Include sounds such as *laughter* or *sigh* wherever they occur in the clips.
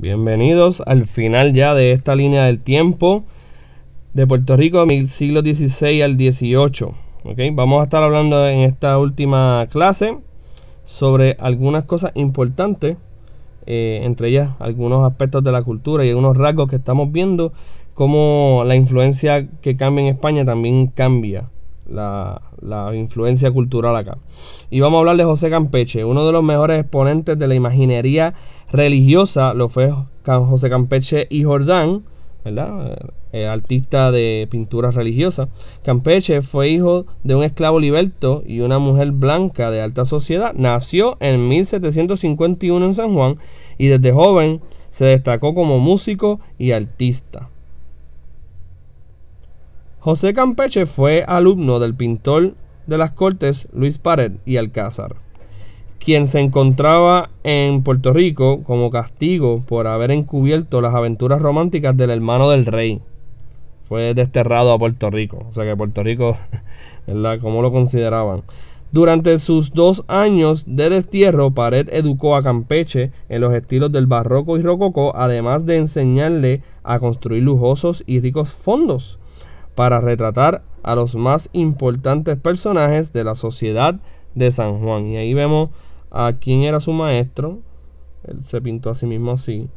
Bienvenidos al final ya de esta línea del tiempo de Puerto Rico del siglo XVI al XVIII. Vamos a estar hablando en esta última clase sobre algunas cosas importantes, eh, entre ellas algunos aspectos de la cultura y algunos rasgos que estamos viendo, como la influencia que cambia en España también cambia la, influencia cultural acá. Y vamos a hablar de José Campeche. Uno de los mejores exponentes de la imaginería religiosa lo fue José Campeche y Jordán, ¿verdad? Eh, eh, artista de pinturas religiosas. Campeche fue hijo de un esclavo liberto y una mujer blanca de alta sociedad. Nació en 1751 en San Juan y desde joven se destacó como músico y artista. José Campeche fue alumno del pintor de las Cortes Luis Pared y Alcázar, quien se encontraba en Puerto Rico como castigo por haber encubierto las aventuras románticas del hermano del rey. Fue desterrado a Puerto Rico, o sea que Puerto Rico, *laughs* ¿verdad? ¿Cómo lo consideraban? Durante sus dos años de destierro, Pared educó a Campeche en los estilos del barroco y rococó, además de enseñarle a construir lujosos y ricos fondos para retratar a los más importantes personajes de la sociedad de San Juan. Y ahí vemos a quién era su maestro. Él se pintó a sí mismo así.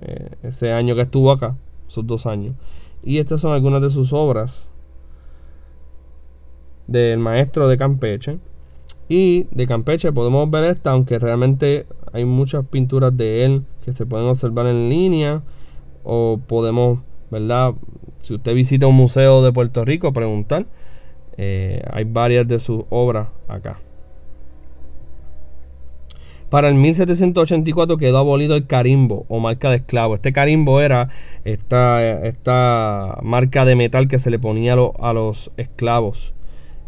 Eh, ese año que estuvo acá, esos dos años. Y estas son algunas de sus obras. Del maestro de Campeche. Y de Campeche podemos ver esta, aunque realmente hay muchas pinturas de él que se pueden observar en línea. O podemos, ¿verdad? Si usted visita un museo de Puerto Rico, preguntar. Eh, hay varias de sus obras acá. Para el 1784 quedó abolido el carimbo o marca de esclavo. Este carimbo era esta, esta marca de metal que se le ponía a, a los esclavos.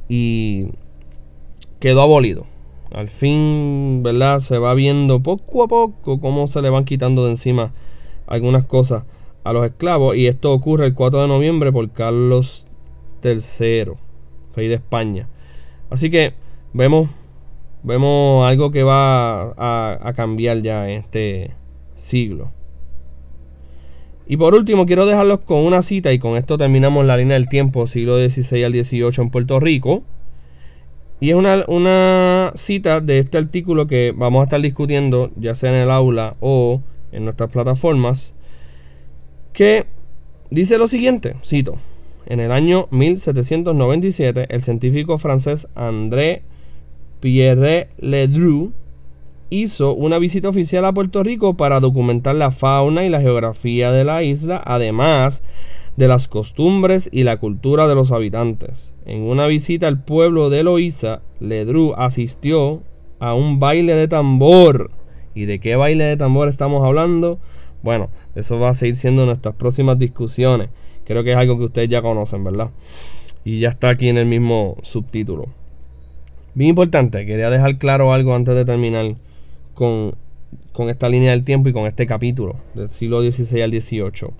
Y quedó abolido. Al fin, ¿verdad? Se va viendo poco a poco cómo se le van quitando de encima algunas cosas a los esclavos y esto ocurre el 4 de noviembre por Carlos III, rey de España. Así que vemos, vemos algo que va a, cambiar ya en este siglo. Y por último, quiero dejarlos con una cita y con esto terminamos la línea del tiempo, siglo XVI al XVIII en Puerto Rico. Y es una, una, cita de este artículo que vamos a estar discutiendo, ya sea en el aula o en nuestras plataformas, que dice lo siguiente, cito, en el año 1797 el científico francés André Pierre Ledru... hizo una visita oficial a Puerto Rico para documentar la fauna y la geografía de la isla, además de las costumbres y la cultura de los habitantes. En una visita al pueblo de Loíza, Ledru asistió a un baile de tambor. ¿Y de qué baile de tambor estamos hablando? Bueno, eso va a seguir siendo nuestras próximas discusiones. Creo que es algo que ustedes ya conocen, ¿verdad? Y ya está aquí en el mismo subtítulo. Bien importante, quería dejar claro algo antes de terminar con, esta línea del tiempo y con este capítulo del siglo XVI al XVIII.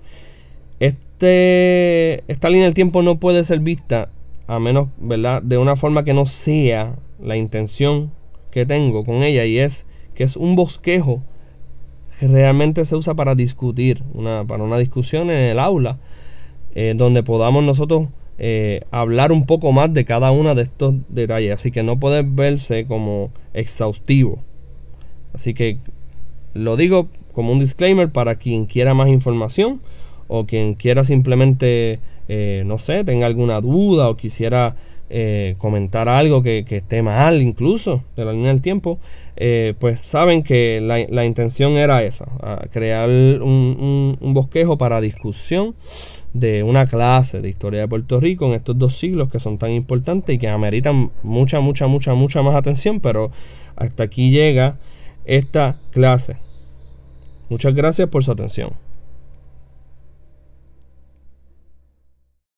Este, esta línea del tiempo no puede ser vista a menos, ¿verdad?, de una forma que no sea la intención que tengo con ella y es que es un bosquejo realmente se usa para discutir, una, para una discusión en el aula, eh, donde podamos nosotros eh, hablar un poco más de cada uno de estos detalles. Así que no puede verse como exhaustivo. Así que lo digo como un disclaimer para quien quiera más información o quien quiera simplemente, eh, no sé, tenga alguna duda o quisiera eh, comentar algo que, esté mal incluso de la línea del tiempo, eh, pues saben que la, intención era esa, crear un, un, bosquejo para discusión de una clase de historia de Puerto Rico en estos dos siglos que son tan importantes y que ameritan mucha, mucha, mucha, mucha más atención, pero hasta aquí llega esta clase. Muchas gracias por su atención.